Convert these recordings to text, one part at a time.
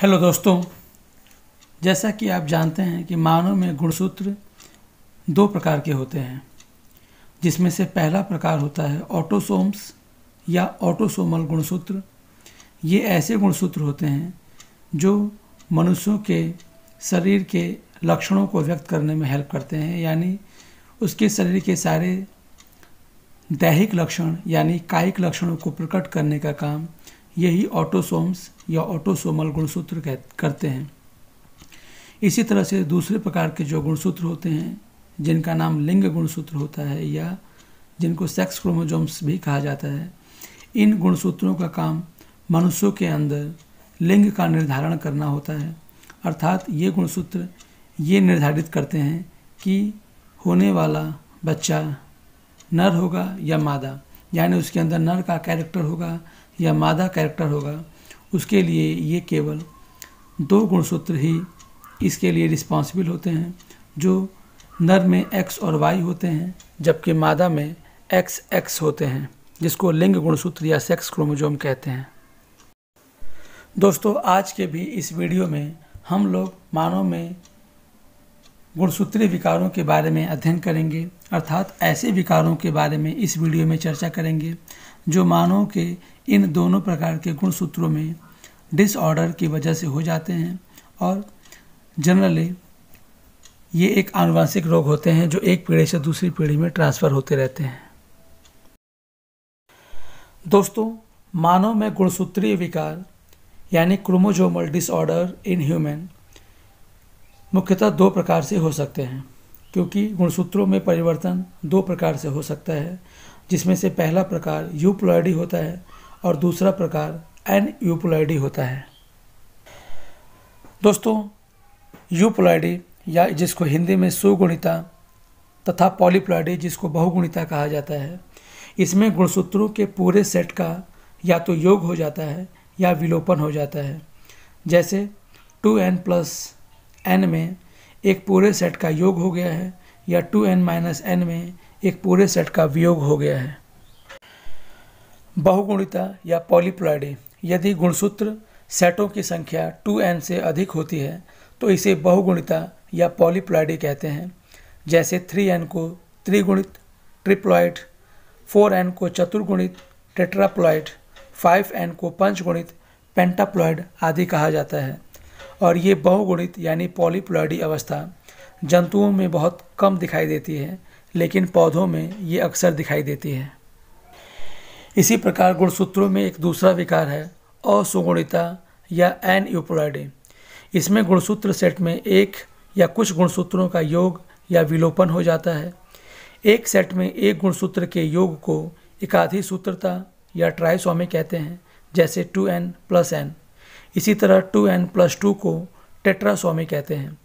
hello दोस्तों जैसा कि आप जानते हैं कि मानव में गुणसूत्र दो प्रकार के होते हैं जिसमें से पहला प्रकार होता है ऑटोसोम्स या ऑटोसोमल गुणसूत्र ये ऐसे गुणसूत्र होते हैं जो मनुष्यों के शरीर के लक्षणों को व्यक्त करने में हेल्प करते हैं यानी उसके शरीर के सारे दैहिक लक्षण यानी कायिक लक्षणों को प्रकट करने का काम यही ऑटोसोम्स या ऑटोसोमल गुणसूत्र कह करते हैं इसी तरह से दूसरे प्रकार के जो गुणसूत्र होते हैं जिनका नाम लिंग गुणसूत्र होता है या जिनको सेक्स क्रोमोजोम्स भी कहा जाता है इन गुणसूत्रों का काम मनुष्यों के अंदर लिंग का निर्धारण करना होता है अर्थात ये गुणसूत्र ये निर्धारित करते हैं कि होने वाला बच्चा नर होगा या मादा यानी उसके अंदर नर का कैरेक्टर होगा या मादा कैरेक्टर होगा उसके लिए ये केवल दो गुणसूत्र ही इसके लिए रिस्पॉन्सिबल होते हैं जो नर में एक्स और वाई होते हैं जबकि मादा में एक्स एक्स होते हैं जिसको लिंग गुणसूत्र या सेक्स क्रोमोजोम कहते हैं दोस्तों आज के भी इस वीडियो में हम लोग मानव में गुणसूत्री विकारों के बारे में अध्ययन करेंगे अर्थात ऐसे विकारों के बारे में इस वीडियो में चर्चा करेंगे जो मानव के इन दोनों प्रकार के गुण सूत्रों में डिसऑर्डर की वजह से हो जाते हैं और जनरली ये एक आनुवंशिक रोग होते हैं जो एक पीढ़ी से दूसरी पीढ़ी में ट्रांसफ़र होते रहते हैं दोस्तों मानव में गुणसूत्रीय विकार यानी क्रोमोजोमल डिसऑर्डर इन ह्यूमन मुख्यतः दो प्रकार से हो सकते हैं क्योंकि गुणसूत्रों में परिवर्तन दो प्रकार से हो सकता है जिसमें से पहला प्रकार यूप्लॉयडी होता है और दूसरा प्रकार एन यूप्लॉयडी होता है दोस्तों यूप्लॉयडी या जिसको हिंदी में सुगुणिता तथा पॉलीप्लॉयडी जिसको बहुगुणिता कहा जाता है इसमें गुणसूत्रों के पूरे सेट का या तो योग हो जाता है या विलोपन हो जाता है जैसे टू एन प्लस एन में एक पूरे सेट का योग हो गया है या टू एन माइनस एन में एक पूरे सेट का वियोग हो गया है बहुगुणिता या पॉलीप्लॉयडी यदि गुणसूत्र सेटों की संख्या 2n से अधिक होती है तो इसे बहुगुणिता या पॉलीप्लॉयडी कहते हैं जैसे 3n को त्रिगुणित ट्रिप्लॉयड 4n को चतुर्गुणित टेट्राप्लॉयड 5n को पंचगुणित पेंटाप्लॉयड आदि कहा जाता है और ये बहुगुणित यानी पॉलीप्लॉयडी अवस्था जंतुओं में बहुत कम दिखाई देती है लेकिन पौधों में ये अक्सर दिखाई देती है इसी प्रकार गुणसूत्रों में एक दूसरा विकार है असुगुणिता या एन यूपोराइडी इसमें गुणसूत्र सेट में एक या कुछ गुणसूत्रों का योग या विलोपन हो जाता है एक सेट में एक गुणसूत्र के योग को एकाधी सूत्रता या ट्राइसोमी कहते हैं जैसे टू एन प्लस एन इसी तरह टू एन प्लस टू को टेट्रासोमी कहते हैं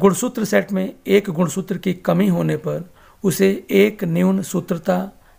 गुणसूत्र सेट में एक गुणसूत्र की कमी होने पर उसे एक न्यून सूत्रता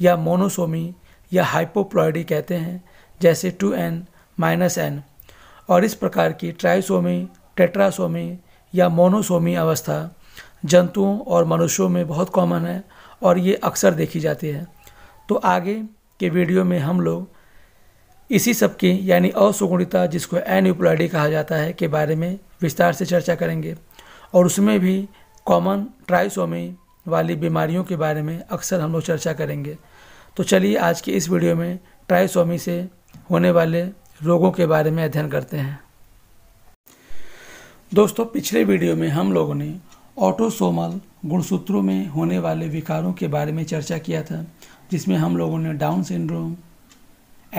या मोनोसोमी या हाइपोप्लॉयडी कहते हैं जैसे टू एन माइनस एन और इस प्रकार की ट्राइसोमी टेट्रासोमी या मोनोसोमी अवस्था जंतुओं और मनुष्यों में बहुत कॉमन है और ये अक्सर देखी जाती है तो आगे के वीडियो में हम लोग इसी सब की यानी असुगुणिता जिसको एन्यूप्लॉयडी कहा जाता है के बारे में विस्तार से चर्चा करेंगे और उसमें भी कॉमन ट्राइसोमी वाली बीमारियों के बारे में अक्सर हम लोग चर्चा करेंगे तो चलिए आज के इस वीडियो में ट्राइसोमी से होने वाले रोगों के बारे में अध्ययन करते हैं दोस्तों पिछले वीडियो में हम लोगों ने ऑटोसोमल गुणसूत्रों में होने वाले विकारों के बारे में चर्चा किया था जिसमें हम लोगों ने down syndrome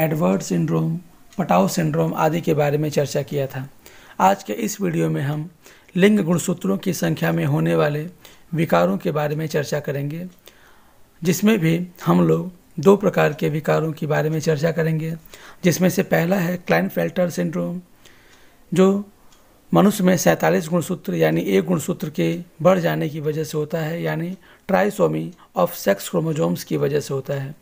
Edward syndrome Patau syndrome आदि के बारे में चर्चा किया था आज के इस वीडियो में हम लिंग गुणसूत्रों की संख्या में होने वाले विकारों के बारे में चर्चा करेंगे जिसमें भी हम लोग दो प्रकार के विकारों के बारे में चर्चा करेंगे जिसमें से पहला है क्लाइन फेल्टर सिंड्रोम जो मनुष्य में सैंतालीस गुणसूत्र यानी एक गुणसूत्र के बढ़ जाने की वजह से होता है यानी ट्राइसोमी ऑफ सेक्स क्रोमोजोम्स की वजह से होता है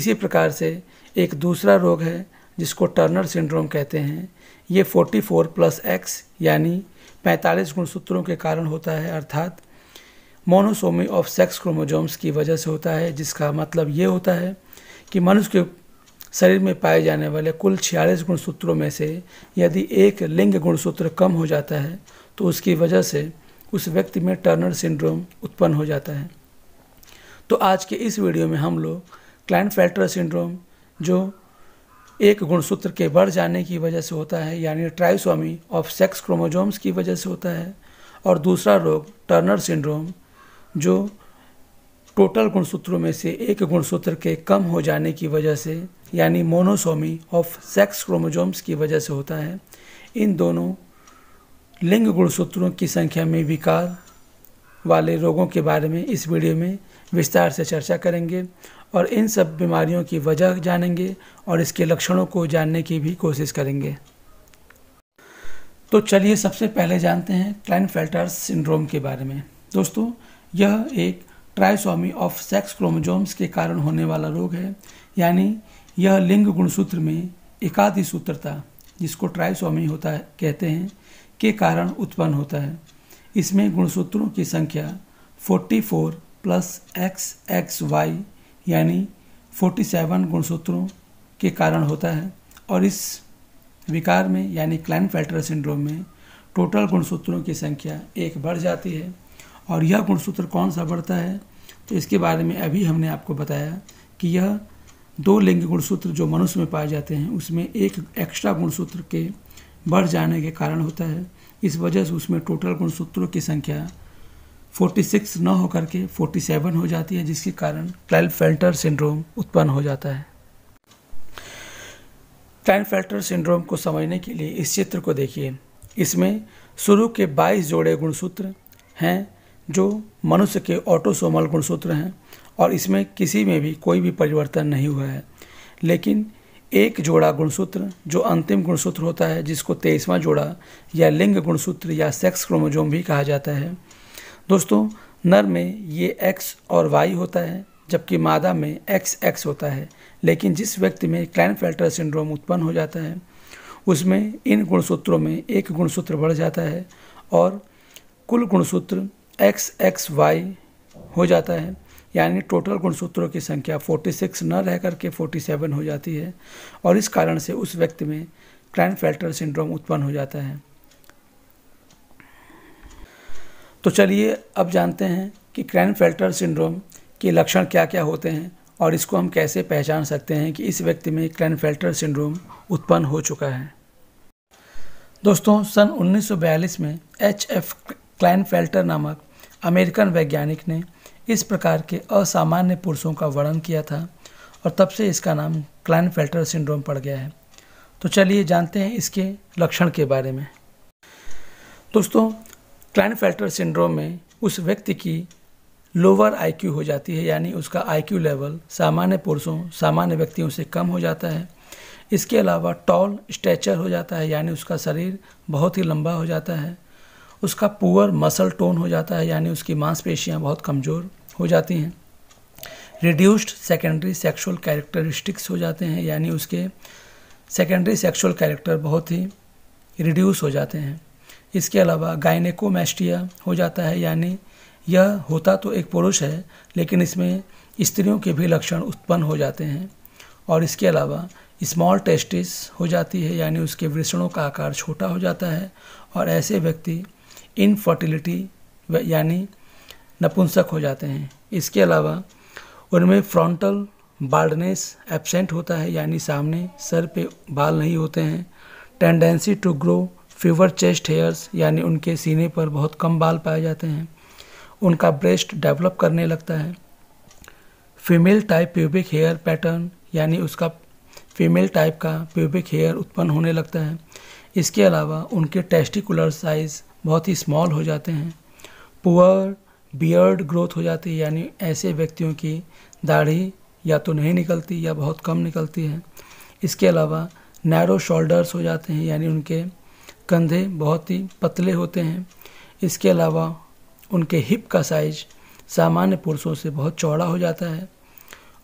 इसी प्रकार से एक दूसरा रोग है जिसको टर्नर सिंड्रोम कहते हैं ये 44 प्लस एक्स यानी 45 गुणसूत्रों के कारण होता है अर्थात मोनोसोमी ऑफ सेक्स क्रोमोजोम्स की वजह से होता है जिसका मतलब ये होता है कि मनुष्य के शरीर में पाए जाने वाले कुल छियालीस गुणसूत्रों में से यदि एक लिंग गुणसूत्र कम हो जाता है तो उसकी वजह से उस व्यक्ति में टर्नर सिंड्रोम उत्पन्न हो जाता है तो आज के इस वीडियो में हम लोग क्लाइंट फैल्टर सिंड्रोम जो एक गुणसूत्र के बढ़ जाने की वजह से होता है यानी ट्राइसोमी ऑफ सेक्स क्रोमोजोम्स की वजह से होता है और दूसरा रोग टर्नर सिंड्रोम जो टोटल गुणसूत्रों में से एक गुणसूत्र के कम हो जाने की वजह से यानी मोनोसोमी ऑफ सेक्स क्रोमोजोम्स की वजह से होता है इन दोनों लिंग गुणसूत्रों की संख्या में विकार वाले रोगों के बारे में इस वीडियो में विस्तार से चर्चा करेंगे और इन सब बीमारियों की वजह जानेंगे और इसके लक्षणों को जानने की भी कोशिश करेंगे तो चलिए सबसे पहले जानते हैं क्लाइनफेल्टर सिंड्रोम के बारे में दोस्तों यह एक ट्राइसोमी ऑफ सेक्स क्रोमोजोम्स के कारण होने वाला रोग है यानी यह लिंग गुणसूत्र में एकाधि सूत्रता जिसको ट्राइसोमी होता है कहते हैं के कारण उत्पन्न होता है इसमें गुणसूत्रों की संख्या 44 प्लस एक्स एक्स वाई यानी 47 गुणसूत्रों के कारण होता है और इस विकार में यानी क्लाइन फेल्टर सिंड्रोम में टोटल गुणसूत्रों की संख्या एक बढ़ जाती है और यह गुणसूत्र कौन सा बढ़ता है तो इसके बारे में अभी हमने आपको बताया कि यह दो लिंग गुणसूत्र जो मनुष्य में पाए जाते हैं उसमें एक एक्स्ट्रा गुणसूत्र के बढ़ जाने के कारण होता है इस वजह से उसमें टोटल गुणसूत्रों की संख्या 46 न होकर के 47 हो जाती है जिसके कारण क्लाइनफेल्टर सिंड्रोम उत्पन्न हो जाता है क्लाइनफेल्टर सिंड्रोम को समझने के लिए इस चित्र को देखिए इसमें शुरू के 22 जोड़े गुणसूत्र हैं जो मनुष्य के ऑटोसोमल गुणसूत्र हैं और इसमें किसी में भी कोई भी परिवर्तन नहीं हुआ है लेकिन एक जोड़ा गुणसूत्र जो अंतिम गुणसूत्र होता है जिसको तेईसवां जोड़ा या लिंग गुणसूत्र या सेक्स क्रोमोजोम भी कहा जाता है दोस्तों नर में ये एक्स और वाई होता है जबकि मादा में एक्स एक्स होता है लेकिन जिस व्यक्ति में फिल्टर सिंड्रोम उत्पन्न हो जाता है उसमें इन गुणसूत्रों में एक गुणसूत्र बढ़ जाता है और कुल गुणसूत्र एक्स एक्स वाई हो जाता है यानी टोटल गुणसूत्रों की संख्या 46 न रह करके 47 हो जाती है और इस कारण से उस व्यक्ति में फिल्टर सिंड्रोम उत्पन्न हो जाता है तो चलिए अब जानते हैं कि क्रैनफेल्टर सिंड्रोम के लक्षण क्या क्या होते हैं और इसको हम कैसे पहचान सकते हैं कि इस व्यक्ति में क्रैनफेल्टर सिंड्रोम उत्पन्न हो चुका है दोस्तों सन 1942 में एच एफ क्लैनफेल्टर नामक अमेरिकन वैज्ञानिक ने इस प्रकार के असामान्य पुरुषों का वर्णन किया था और तब से इसका नाम क्लैनफेल्टर सिंड्रोम पड़ गया है तो चलिए जानते हैं इसके लक्षण के बारे में दोस्तों क्लाइनफेल्टर सिंड्रोम में उस व्यक्ति की लोअर आईक्यू हो जाती है यानी उसका आईक्यू लेवल सामान्य पुरुषों सामान्य व्यक्तियों से कम हो जाता है इसके अलावा टॉल स्ट्रेचर हो जाता है यानी उसका शरीर बहुत ही लंबा हो जाता है उसका पुअर मसल टोन हो जाता है यानी उसकी मांसपेशियाँ बहुत कमज़ोर हो जाती हैं रिड्यूस्ड सेकेंडरी सेक्सुअल कैरेक्टरिस्टिक्स हो जाते हैं यानी उसके सेकेंडरी सेक्सुअल कैरेक्टर बहुत ही रिड्यूस हो जाते हैं इसके अलावा गायनेकोमेस्टिया हो जाता है यानी यह होता तो एक पुरुष है लेकिन इसमें स्त्रियों के भी लक्षण उत्पन्न हो जाते हैं और इसके अलावा स्मॉल टेस्टिस हो जाती है यानी उसके वृषणों का आकार छोटा हो जाता है और ऐसे व्यक्ति इनफर्टिलिटी यानी नपुंसक हो जाते हैं इसके अलावा उनमें फ्रॉन्टल बाल्डनेस एबसेंट होता है यानी सामने सर पे बाल नहीं होते हैं tendency to grow fewer chest hairs यानी उनके सीने पर बहुत कम बाल पाए जाते हैं उनका ब्रेस्ट डेवलप करने लगता है female type pubic hair pattern यानी उसका फीमेल टाइप का प्यूबिक हेयर उत्पन्न होने लगता है इसके अलावा उनके टेस्टिकुलर साइज़ बहुत ही स्मॉल हो जाते हैं पुअर बियर्ड ग्रोथ हो जाती है यानी ऐसे व्यक्तियों की दाढ़ी या तो नहीं निकलती या बहुत कम निकलती है इसके अलावा नैरो शोल्डर्स हो जाते हैं यानी उनके कंधे बहुत ही पतले होते हैं इसके अलावा उनके हिप का साइज सामान्य पुरुषों से बहुत चौड़ा हो जाता है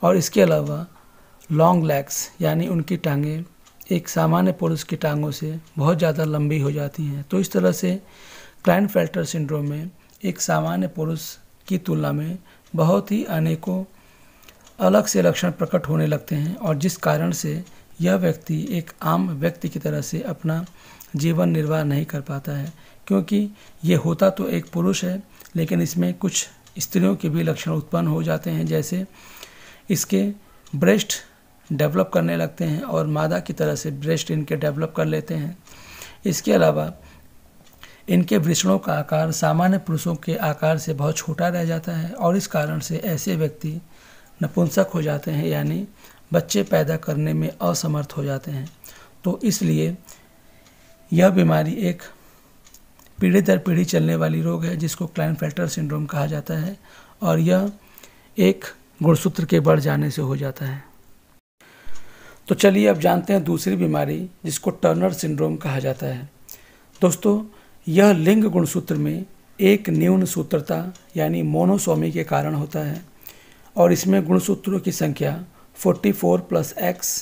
और इसके अलावा लॉन्ग लेग्स यानी उनकी टांगें एक सामान्य पुरुष की टांगों से बहुत ज़्यादा लंबी हो जाती हैं तो इस तरह से क्लाइन फेल्टर सिंड्रोम में एक सामान्य पुरुष की तुलना में बहुत ही अनेकों अलग से लक्षण प्रकट होने लगते हैं और जिस कारण से यह व्यक्ति एक आम व्यक्ति की तरह से अपना जीवन निर्वाह नहीं कर पाता है क्योंकि ये होता तो एक पुरुष है लेकिन इसमें कुछ स्त्रियों के भी लक्षण उत्पन्न हो जाते हैं जैसे इसके ब्रेस्ट डेवलप करने लगते हैं और मादा की तरह से ब्रेस्ट इनके डेवलप कर लेते हैं इसके अलावा इनके वृषणों का आकार सामान्य पुरुषों के आकार से बहुत छोटा रह जाता है और इस कारण से ऐसे व्यक्ति नपुंसक हो जाते हैं यानी बच्चे पैदा करने में असमर्थ हो जाते हैं तो इसलिए यह बीमारी एक पीढ़ी दर पीढ़ी चलने वाली रोग है जिसको क्लाइनफेल्टर सिंड्रोम कहा जाता है और यह एक गुणसूत्र के बढ़ जाने से हो जाता है तो चलिए अब जानते हैं दूसरी बीमारी जिसको टर्नर सिंड्रोम कहा जाता है दोस्तों यह लिंग गुणसूत्र में एक न्यून सूत्रता यानी मोनोसोमी के कारण होता है और इसमें गुणसूत्रों की संख्या 44 प्लस एक्स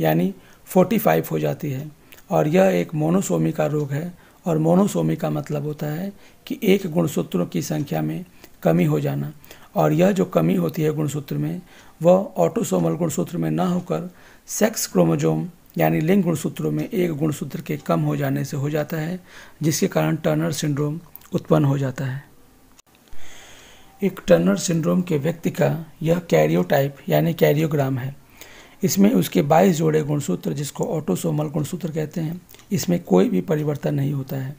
यानी 45 हो जाती है और यह एक मोनोसोमी का रोग है और मोनोसोमी का मतलब होता है कि एक गुणसूत्रों की संख्या में कमी हो जाना और यह जो कमी होती है गुणसूत्र में वह ऑटोसोमल गुणसूत्र में ना होकर सेक्स क्रोमोजोम यानी लिंग गुणसूत्रों में एक गुणसूत्र के कम हो जाने से हो जाता है जिसके कारण टर्नर सिंड्रोम उत्पन्न हो जाता है एक टर्नर सिंड्रोम के व्यक्ति का यह कैरियोटाइप यानी कैरियोग्राम है इसमें उसके 22 जोड़े गुणसूत्र जिसको ऑटोसोमल गुणसूत्र कहते हैं इसमें कोई भी परिवर्तन नहीं होता है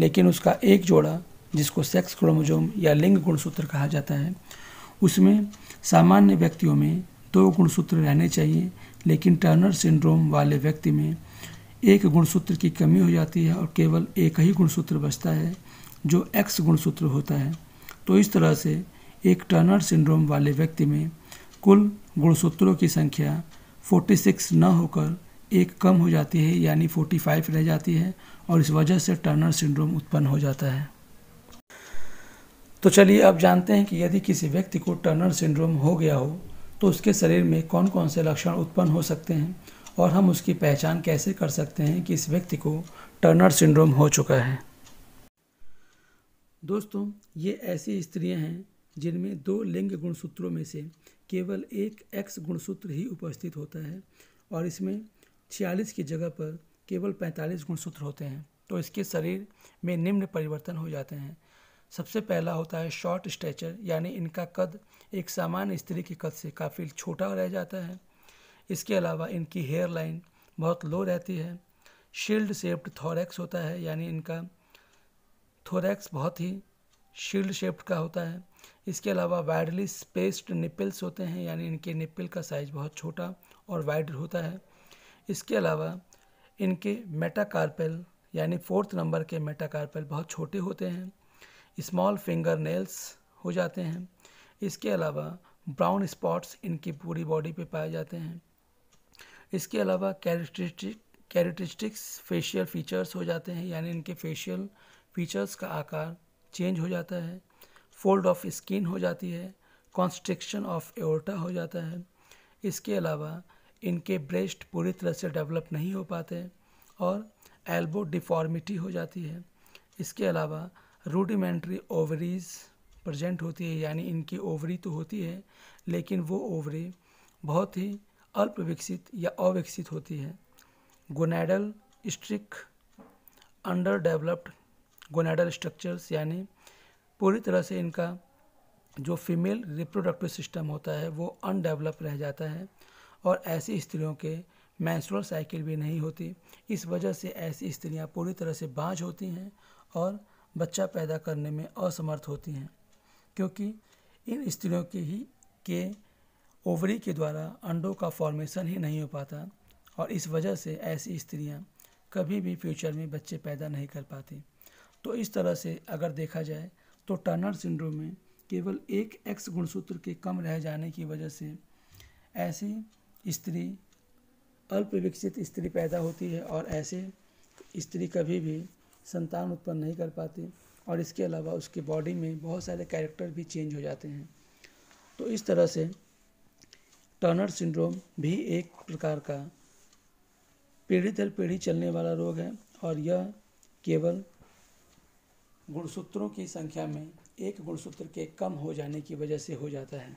लेकिन उसका एक जोड़ा जिसको सेक्स क्रोमोजोम या लिंग गुणसूत्र कहा जाता है उसमें सामान्य व्यक्तियों में दो गुणसूत्र रहने चाहिए लेकिन टर्नर सिंड्रोम वाले व्यक्ति में एक गुणसूत्र की कमी हो जाती है और केवल एक ही गुणसूत्र बचता है जो एक्स गुणसूत्र होता है तो इस तरह से एक टर्नर सिंड्रोम वाले व्यक्ति में कुल गुणसूत्रों की संख्या 46 न होकर एक कम हो जाती है यानी 45 रह जाती है और इस वजह से टर्नर सिंड्रोम उत्पन्न हो जाता है तो चलिए अब जानते हैं कि यदि किसी व्यक्ति को टर्नर सिंड्रोम हो गया हो तो उसके शरीर में कौन कौन से लक्षण उत्पन्न हो सकते हैं और हम उसकी पहचान कैसे कर सकते हैं कि इस व्यक्ति को टर्नर सिंड्रोम हो चुका है दोस्तों ये ऐसी स्त्रियां हैं जिनमें दो लिंग गुणसूत्रों में से केवल एक एक्स गुणसूत्र ही उपस्थित होता है और इसमें छियालीस की जगह पर केवल पैंतालीस गुणसूत्र होते हैं तो इसके शरीर में निम्न परिवर्तन हो जाते हैं सबसे पहला होता है शॉर्ट स्ट्रेचर यानी इनका कद एक सामान्य स्त्री के कद से काफ़ी छोटा रह जाता है इसके अलावा इनकी हेयर लाइन बहुत लो रहती है शील्ड शेप्ड थोरैक्स होता है यानी इनका थोरैक्स बहुत ही शील्ड शेप्ड का होता है इसके अलावा वाइडली स्पेस्ड निपल्स होते हैं यानी इनके निपल का साइज बहुत छोटा और वाइड होता है इसके अलावा इनके मेटाकार्पेल यानी फोर्थ नंबर के मेटाकार्पेल बहुत छोटे होते हैं स्मॉल फिंगर नेल्स हो जाते हैं इसके अलावा ब्राउन स्पॉट्स इनकी पूरी बॉडी पे पाए जाते हैं इसके अलावा कैरेक्टरिस्टिक कैरेक्टरिस्टिक्स फेशियल फीचर्स हो जाते हैं यानी इनके फेशियल फीचर्स का आकार चेंज हो जाता है फोल्ड ऑफ स्किन हो जाती है कॉन्स्ट्रिक्शन ऑफ एओर्टा हो जाता है इसके अलावा इनके ब्रेस्ट पूरी तरह से डेवलप नहीं हो पाते और एल्बो डिफॉर्मिटी हो जाती है इसके अलावा रूडिमेंट्री ओवरीज प्रजेंट होती है यानी इनकी ओवरी तो होती है लेकिन वो ओवरी बहुत ही अल्प विकसित या अविकसित होती है gonadal streak underdeveloped gonadal structures यानी पूरी तरह से इनका जो फीमेल रिप्रोडक्टिव सिस्टम होता है वो अनडेवलप रह जाता है और ऐसी स्त्रियों के मैंसुरल साइकिल भी नहीं होती इस वजह से ऐसी स्त्रियां पूरी तरह से बाँझ होती हैं और बच्चा पैदा करने में असमर्थ होती हैं क्योंकि इन स्त्रियों के ही के ओवरी के द्वारा अंडों का फॉर्मेशन ही नहीं हो पाता और इस वजह से ऐसी स्त्रियां कभी भी फ्यूचर में बच्चे पैदा नहीं कर पाती तो इस तरह से अगर देखा जाए तो टर्नर सिंड्रोम में केवल एक एक्स गुणसूत्र के कम रह जाने की वजह से ऐसी स्त्री अल्पविकसित स्त्री पैदा होती है और ऐसे स्त्री कभी भी संतान उत्पन्न नहीं कर पाती और इसके अलावा उसके बॉडी में बहुत सारे कैरेक्टर भी चेंज हो जाते हैं तो इस तरह से टर्नर सिंड्रोम भी एक प्रकार का पीढ़ी दर पीढ़ी चलने वाला रोग है और यह केवल गुणसूत्रों की संख्या में एक गुणसूत्र के कम हो जाने की वजह से हो जाता है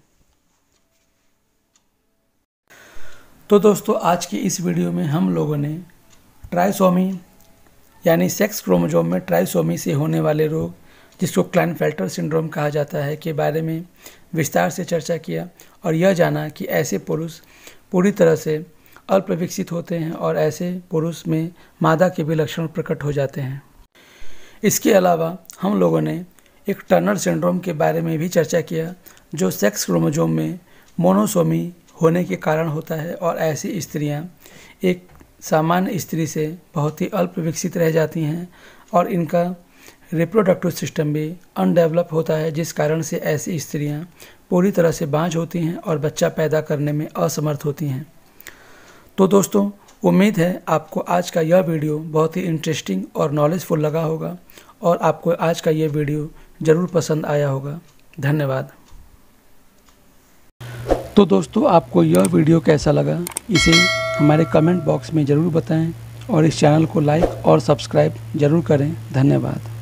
तो दोस्तों आज की इस वीडियो में हम लोगों ने ट्राइसोमी यानी सेक्स क्रोमोजोम में ट्राइसोमी से होने वाले रोग जिसको क्लाइनफेल्टर सिंड्रोम कहा जाता है के बारे में विस्तार से चर्चा किया और यह जाना कि ऐसे पुरुष पूरी तरह से अल्पविकसित होते हैं और ऐसे पुरुष में मादा के भी लक्षण प्रकट हो जाते हैं इसके अलावा हम लोगों ने एक टर्नर सिंड्रोम के बारे में भी चर्चा किया जो सेक्स क्रोमोजोम में मोनोसोमी होने के कारण होता है और ऐसी स्त्रियाँ एक सामान्य स्त्री से बहुत ही अल्प विकसित रह जाती हैं और इनका रिप्रोडक्टिव सिस्टम भी अनडेवलप होता है जिस कारण से ऐसी स्त्रियां पूरी तरह से बाँझ होती हैं और बच्चा पैदा करने में असमर्थ होती हैं तो दोस्तों उम्मीद है आपको आज का यह वीडियो बहुत ही इंटरेस्टिंग और नॉलेजफुल लगा होगा और आपको आज का यह वीडियो ज़रूर पसंद आया होगा धन्यवाद तो दोस्तों आपको यह वीडियो कैसा लगा इसे हमारे कमेंट बॉक्स में ज़रूर बताएं और इस चैनल को लाइक और सब्सक्राइब ज़रूर करें धन्यवाद